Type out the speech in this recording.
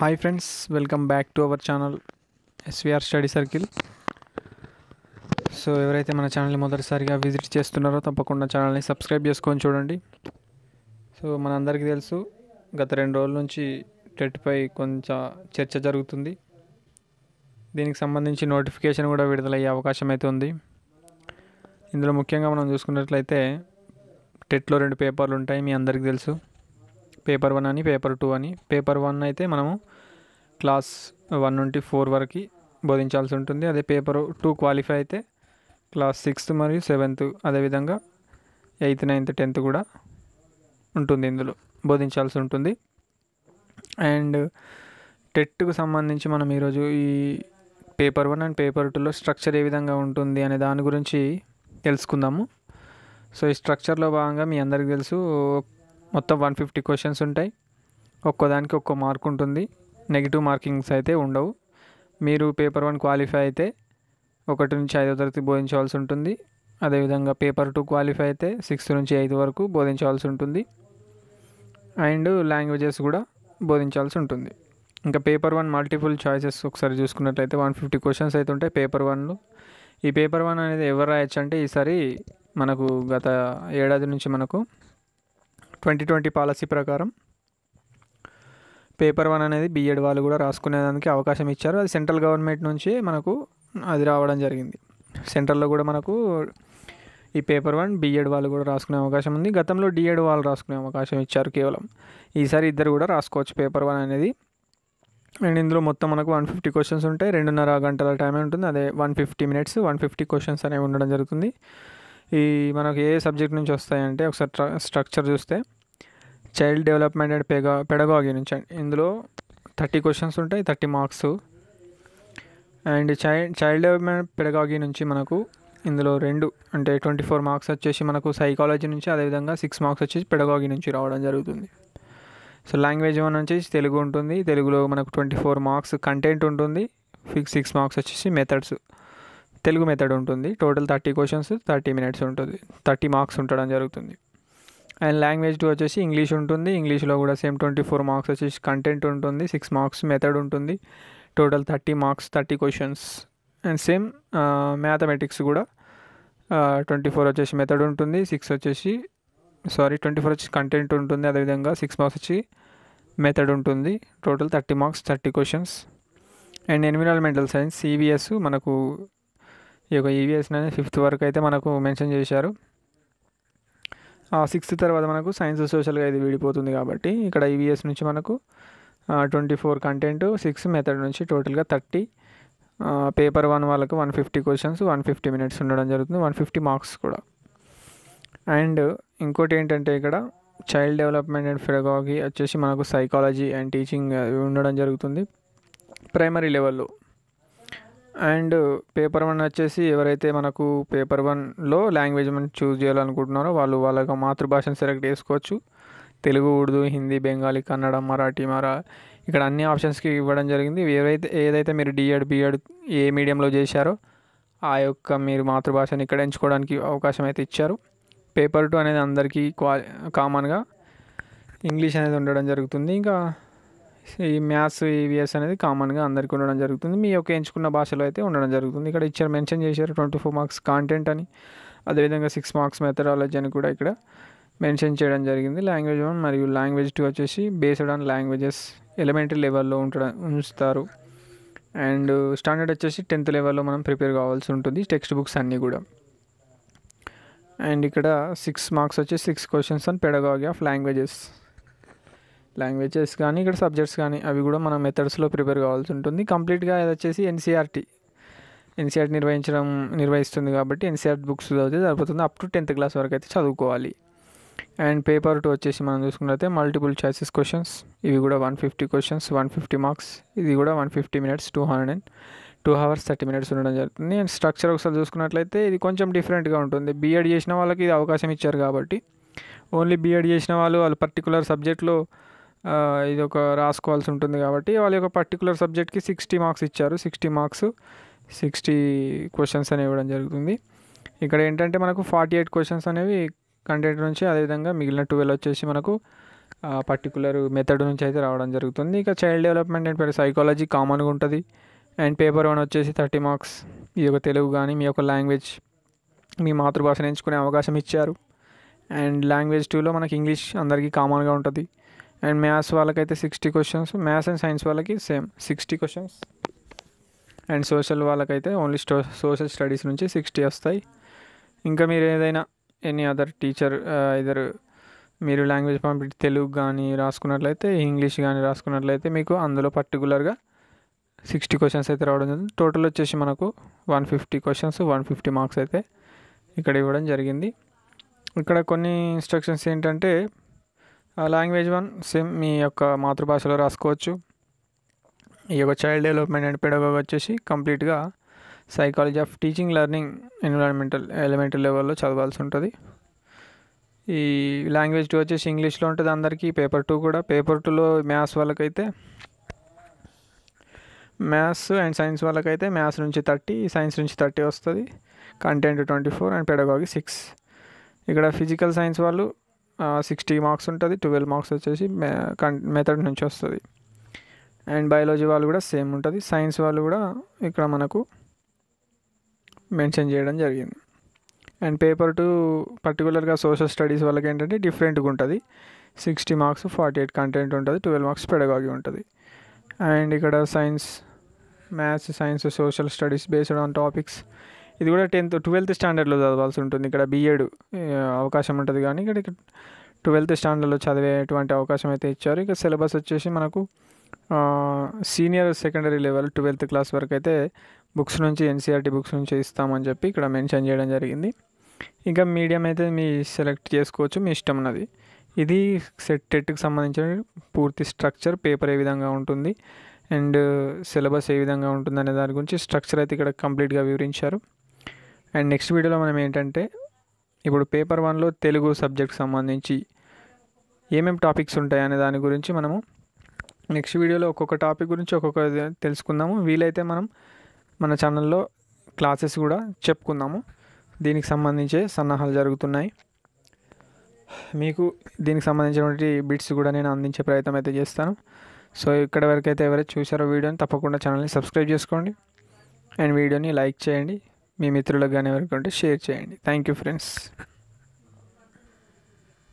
hi friends welcome back to our channel SVR study circle so ఎవరైతే మన ఛానల్ని మొదటిసారిగా విజిట్ చేస్తున్నారో తప్పకుండా ఛానల్ని సబ్స్క్రైబ్ చేసుకొని చూడండి సో మన అందరికీ తెలుసు గత రెండు రోజుల నుంచి టెట్పై కొంచెం చర్చ జరుగుతుంది దీనికి సంబంధించి నోటిఫికేషన్ కూడా విడుదలయ్యే అవకాశం అయితే ఉంది ఇందులో ముఖ్యంగా మనం చూసుకున్నట్లయితే టెట్లో రెండు పేపర్లు ఉంటాయి మీ అందరికీ తెలుసు పేపర్ వన్ అని పేపర్ టూ అని పేపర్ వన్ అయితే మనము క్లాస్ వన్ నుండి ఫోర్ వరకు బోధించాల్సి ఉంటుంది అదే పేపర్ టూ క్వాలిఫై అయితే క్లాస్ సిక్స్త్ మరియు సెవెంత్ అదేవిధంగా ఎయిత్ నైన్త్ టెన్త్ కూడా ఉంటుంది ఇందులో బోధించాల్సి ఉంటుంది అండ్ టెట్కు సంబంధించి మనం ఈరోజు ఈ పేపర్ వన్ అండ్ పేపర్ టూలో స్ట్రక్చర్ ఏ విధంగా ఉంటుంది అనే దాని గురించి తెలుసుకుందాము సో ఈ స్ట్రక్చర్లో భాగంగా మీ అందరికీ తెలుసు మొత్తం వన్ ఫిఫ్టీ క్వశ్చన్స్ ఉంటాయి ఒక్కోదానికి ఒక్కో మార్క్ ఉంటుంది నెగిటివ్ మార్కింగ్స్ అయితే ఉండవు మీరు పేపర్ వన్ క్వాలిఫై అయితే ఒకటి నుంచి ఐదో తరగతి బోధించవలసి ఉంటుంది అదేవిధంగా పేపర్ టూ క్వాలిఫై అయితే సిక్స్త్ నుంచి ఐదు వరకు బోధించవలసి ఉంటుంది అండ్ లాంగ్వేజెస్ కూడా బోధించాల్సి ఉంటుంది ఇంకా పేపర్ వన్ మల్టిపుల్ చాయిసెస్ ఒకసారి చూసుకున్నట్లయితే వన్ ఫిఫ్టీ క్వశ్చన్స్ అయితే ఉంటాయి పేపర్ వన్లో ఈ పేపర్ వన్ అనేది ఎవరు రాయొచ్చు అంటే ఈసారి మనకు గత ఏడాది నుంచి మనకు ట్వంటీ ట్వంటీ పాలసీ ప్రకారం పేపర్ వన్ అనేది బీఎడ్ వాళ్ళు కూడా రాసుకునేదానికి అవకాశం ఇచ్చారు అది సెంట్రల్ గవర్నమెంట్ నుంచి మనకు అది రావడం జరిగింది సెంట్రల్లో కూడా మనకు ఈ పేపర్ వన్ బిఎడ్ వాళ్ళు కూడా రాసుకునే అవకాశం ఉంది గతంలో డిఎడ్ వాళ్ళు రాసుకునే అవకాశం ఇచ్చారు కేవలం ఈసారి ఇద్దరు కూడా రాసుకోవచ్చు పేపర్ వన్ అనేది అండ్ ఇందులో మొత్తం మనకు వన్ ఫిఫ్టీ క్వశ్చన్స్ ఉంటాయి రెండున్నర గంటల టైం ఉంటుంది అదే one fifty minutes one fifty questions అనేవి ఉండడం జరుగుతుంది ఈ మనకు ఏ సబ్జెక్ట్ నుంచి వస్తాయంటే ఒకసారి స్ట్రక్చర్ చూస్తే చైల్డ్ డెవలప్మెంట్ అండ్ పెగా పెడగాగి నుంచి ఇందులో థర్టీ క్వశ్చన్స్ ఉంటాయి thirty marks and child child development pedagogy నుంచి మనకు ఇందులో రెండు అంటే ట్వంటీ ఫోర్ మార్క్స్ వచ్చేసి మనకు సైకాలజీ నుంచి అదేవిధంగా సిక్స్ మార్క్స్ వచ్చేసి పెడగాగి నుంచి రావడం జరుగుతుంది సో లాంగ్వేజ్ వన్ వచ్చేసి తెలుగు ఉంటుంది తెలుగులో మనకు ట్వంటీ ఫోర్ మార్క్స్ కంటెంట్ ఉంటుంది ఫిక్స్ సిక్స్ మార్క్స్ వచ్చేసి మెథడ్స్ తెలుగు మెథడ్ ఉంటుంది total thirty questions thirty minutes ఉంటుంది థర్టీ మార్క్స్ ఉండడం జరుగుతుంది అండ్ లాంగ్వేజ్ టూ వచ్చేసి ఇంగ్లీష్ ఉంటుంది ఇంగ్లీష్లో కూడా సేమ్ ట్వంటీ ఫోర్ మార్క్స్ వచ్చేసి కంటెంట్ ఉంటుంది సిక్స్ మార్క్స్ మెథడ్ ఉంటుంది total thirty marks thirty questions and same mathematics కూడా ట్వంటీ uh, ఫోర్ వచ్చేసి మెథడ్ ఉంటుంది సిక్స్ వచ్చేసి సారీ ట్వంటీ ఫోర్ వచ్చి కంటెంట్ ఉంటుంది అదేవిధంగా సిక్స్ మార్క్స్ వచ్చి మెథడ్ ఉంటుంది total thirty marks thirty questions and environmental science CBS మనకు ఈ యొక్క ఈవీఎస్ని e ఫిఫ్త్ వరకు అయితే మనకు మెన్షన్ చేశారు సిక్స్త్ తర్వాత మనకు సైన్స్ సోషల్గా ఇది విడిపోతుంది కాబట్టి ఇక్కడ ఈవీఎస్ e నుంచి మనకు twenty four content six method నుంచి టోటల్గా థర్టీ పేపర్ వన్ వాళ్ళకు one fifty questions one fifty minutes ఉండడం జరుగుతుంది వన్ ఫిఫ్టీ మార్క్స్ కూడా అండ్ ఇంకోటి ఏంటంటే ఇక్కడ చైల్డ్ డెవలప్మెంట్ అండ్ ఫెడగాలజీ వచ్చేసి మనకు సైకాలజీ అండ్ టీచింగ్ ఉండడం జరుగుతుంది ప్రైమరీ లెవెల్లో అండ్ పేపర్ వన్ వచ్చేసి ఎవరైతే మనకు పేపర్ వన్లో లాంగ్వేజ్ మనం చూస్ చేయాలనుకుంటున్నారో వాళ్ళు వాళ్ళ మాతృభాషను సెలెక్ట్ చేసుకోవచ్చు తెలుగు ఉర్దూ హిందీ బెంగాలీ కన్నడ మరాఠీ మరా ఇక్కడ అన్ని ఆప్షన్స్కి ఇవ్వడం జరిగింది ఏవైతే ఏదైతే మీరు డిఎడ్ బిఎడ్ ఏ మీడియంలో చేశారో ఆ యొక్క మీరు మాతృభాషను ఇక్కడ ఎంచుకోవడానికి అవకాశం అయితే ఇచ్చారు పేపర్ టూ అనేది అందరికీ క్వా కామన్గా ఇంగ్లీష్ అనేది ఉండడం జరుగుతుంది ఇంకా ఈ మ్యాథ్స్ ఈవీఎస్ అనేది కామన్గా అందరికీ ఉండడం జరుగుతుంది మీ యొక్క ఎంచుకున్న భాషలో అయితే ఉండడం జరుగుతుంది ఇక్కడ ఇచ్చారు మెన్షన్ చేశారు ట్వంటీ ఫోర్ మార్క్స్ కాంటెంట్ అని అదేవిధంగా సిక్స్ మార్క్స్ మెథడాలజీ అని కూడా ఇక్కడ మెన్షన్ చేయడం జరిగింది లాంగ్వేజ్ వన్ మరియు లాంగ్వేజ్ టూ వచ్చేసి బేస్డ్ ఆన్ లాంగ్వేజెస్ ఎలిమెంటరీ లెవెల్లో ఉంచడం ఉంచుతారు అండ్ స్టాండర్డ్ వచ్చేసి టెన్త్ లెవెల్లో మనం ప్రిపేర్ కావాల్సి ఉంటుంది టెక్స్ట్ బుక్స్ అన్నీ కూడా అండ్ ఇక్కడ సిక్స్ మార్క్స్ వచ్చి six questions and pedagogy of languages languages కానీ ఇక్కడ సబ్జెక్ట్స్ కానీ అవి కూడా మనం మెథడ్స్లో ప్రిపేర్ కావాల్సి ఉంటుంది కంప్లీట్గా ఇది వచ్చేసి ఎన్సీఆర్టీ ఎన్సీఆర్టీ నిర్వహించడం నిర్వహిస్తుంది కాబట్టి ఎన్సీఆర్టీ బుక్స్ చదివితే సరిపోతుంది అప్ టు టెన్త్ క్లాస్ వరకు అయితే చదువుకోవాలి అండ్ పేపర్ టూ వచ్చేసి మనం చూసుకున్నట్లయితే మల్టిపుల్ చాయిసెస్ క్వశ్చన్స్ ఇవి కూడా one fifty questions one fifty marks ఇది కూడా one fifty minutes two hundred and two hours thirty minutes ఉండడం జరుగుతుంది అండ్ స్ట్రక్చర్ ఒకసారి చూసుకున్నట్లయితే ఇది కొంచెం డిఫరెంట్గా ఉంటుంది బీఎడ్ చేసిన వాళ్ళకి ఇది అవకాశం ఇచ్చారు కాబట్టి ఓన్లీ బీఎడ్ చేసిన వాళ్ళు వాళ్ళు పర్టికులర్ సబ్జెక్ట్లో ఇది ఒక రాసుకోవాల్సి ఉంటుంది కాబట్టి వాళ్ళ యొక్క పర్టికులర్ సబ్జెక్ట్కి సిక్స్టీ మార్క్స్ ఇచ్చారు సిక్స్టీ మార్క్స్ సిక్స్టీ క్వశ్చన్స్ అని ఇవ్వడం జరుగుతుంది ఇక్కడ ఏంటంటే మనకు ఫార్టీ ఎయిట్ క్వశ్చన్స్ అనేవి కంటెంట్ నుంచి అదేవిధంగా మిగిలిన ట్వెల్వ్ వచ్చేసి మనకు పర్టికులర్ మెథడ్ నుంచి అయితే రావడం జరుగుతుంది ఇక చైల్డ్ డెవలప్మెంట్ అండ్ సైకాలజీ కామన్గా ఉంటుంది అండ్ పేపర్ వన్ వచ్చేసి థర్టీ మార్క్స్ ఈ యొక్క తెలుగు కానీ మీ యొక్క లాంగ్వేజ్ మీ మాతృభాష ఎంచుకునే అవకాశం ఇచ్చారు అండ్ లాంగ్వేజ్ టూలో మనకి ఇంగ్లీష్ అందరికీ కామన్గా ఉంటుంది అండ్ మ్యాథ్స్ వాళ్ళకైతే sixty questions maths and science వాళ్ళకి same sixty questions and social వాళ్ళకైతే ఓన్లీ స్టో సోషల్ స్టడీస్ నుంచి సిక్స్టీ వస్తాయి ఇంకా మీరు ఏదైనా ఎనీ అదర్ టీచర్ ఇదర్ మీరు లాంగ్వేజ్ పంపిణీ తెలుగు కానీ రాసుకున్నట్లయితే ఇంగ్లీష్ కానీ రాసుకున్నట్లయితే మీకు అందులో పర్టికులర్గా సిక్స్టీ క్వశ్చన్స్ అయితే రావడం జరిగింది టోటల్ వచ్చేసి మనకు one fifty questions one fifty marks అయితే ఇక్కడ ఇవ్వడం జరిగింది ఇక్కడ కొన్ని ఇన్స్ట్రక్షన్స్ ఏంటంటే లాంగ్వేజ్ వన్ సేమ్ మీ యొక్క మాతృభాషలో రాసుకోవచ్చు ఈ యొక్క చైల్డ్ డెవలప్మెంట్ అండ్ పెడగా వచ్చేసి కంప్లీట్గా psychology of teaching learning environmental elementary లెవెల్లో చదవాల్సి ఉంటుంది ఈ లాంగ్వేజ్ టూ వచ్చేసి ఇంగ్లీష్లో ఉంటుంది అందరికీ పేపర్ టూ కూడా పేపర్ టూలో మ్యాథ్స్ వాళ్ళకైతే మ్యాథ్స్ అండ్ సైన్స్ వాళ్ళకైతే మ్యాథ్స్ నుంచి థర్టీ సైన్స్ నుంచి థర్టీ వస్తుంది content twenty four and pedagogy six ఇక్కడ ఫిజికల్ సైన్స్ వాళ్ళు సిక్స్టీ మార్క్స్ ఉంటుంది ట్వెల్వ్ మార్క్స్ వచ్చేసి మెథడ్ నుంచి వస్తుంది అండ్ బయాలజీ వాళ్ళు కూడా సేమ్ ఉంటుంది సైన్స్ వాళ్ళు కూడా ఇక్కడ మనకు మెన్షన్ చేయడం జరిగింది అండ్ పేపర్ టు పర్టికులర్గా సోషల్ స్టడీస్ వాళ్ళకి ఏంటంటే డిఫరెంట్గా ఉంటుంది sixty marks forty eight content ఉంటుంది ట్వెల్వ్ మార్క్స్ పెడగాగి ఉంటుంది అండ్ ఇక్కడ science maths science social studies based on topics ఇది కూడా టెన్త్ ట్వెల్త్ స్టాండర్డ్లో చదవాల్సి ఉంటుంది ఇక్కడ బీఎడ్ అవకాశం ఉంటుంది కానీ ఇక్కడ ట్వెల్త్ స్టాండర్డ్లో చదివేటువంటి అవకాశం అయితే ఇచ్చారు ఇక సిలబస్ వచ్చేసి మనకు senior secondary level twelfth class వరకు అయితే బుక్స్ నుంచి ఎన్సీఆర్టీ e బుక్స్ నుంచి ఇస్తామని చెప్పి ఇక్కడ మెన్షన్ చేయడం జరిగింది ఇంకా మీడియం అయితే మీ సెలెక్ట్ చేసుకోవచ్చు మీ ఇష్టం ఉన్నది ఇది సెట్ టెట్కి సంబంధించిన పూర్తి స్ట్రక్చర్ పేపర్ ఏ విధంగా ఉంటుంది అండ్ సిలబస్ ఏ విధంగా ఉంటుంది అనే దాని గురించి స్ట్రక్చర్ అయితే ఇక్కడ కంప్లీట్గా వివరించారు అండ్ నెక్స్ట్ వీడియోలో మనం ఏంటంటే ఇప్పుడు పేపర్ వన్లో తెలుగు సబ్జెక్ట్ సంబంధించి ఏమేమి టాపిక్స్ ఉంటాయి అనే దాని గురించి మనము నెక్స్ట్ వీడియోలో ఒక్కొక్క టాపిక్ గురించి ఒక్కొక్క తెలుసుకుందాము వీలైతే మనం మన ఛానల్లో క్లాసెస్ కూడా చెప్పుకుందాము దీనికి సంబంధించే సన్నాహాలు జరుగుతున్నాయి మీకు దీనికి సంబంధించినటువంటి బిట్స్ కూడా నేను అందించే ప్రయత్నం అయితే చేస్తాను సో ఇక్కడ వరకు అయితే ఎవరైతే చూసారో వీడియోని తప్పకుండా ఛానల్ని సబ్స్క్రైబ్ చేసుకోండి అండ్ వీడియోని లైక్ చేయండి మీ మిత్రులకు కానీ ఎవరికంటే ఉంటే షేర్ చేయండి థ్యాంక్ యూ ఫ్రెండ్స్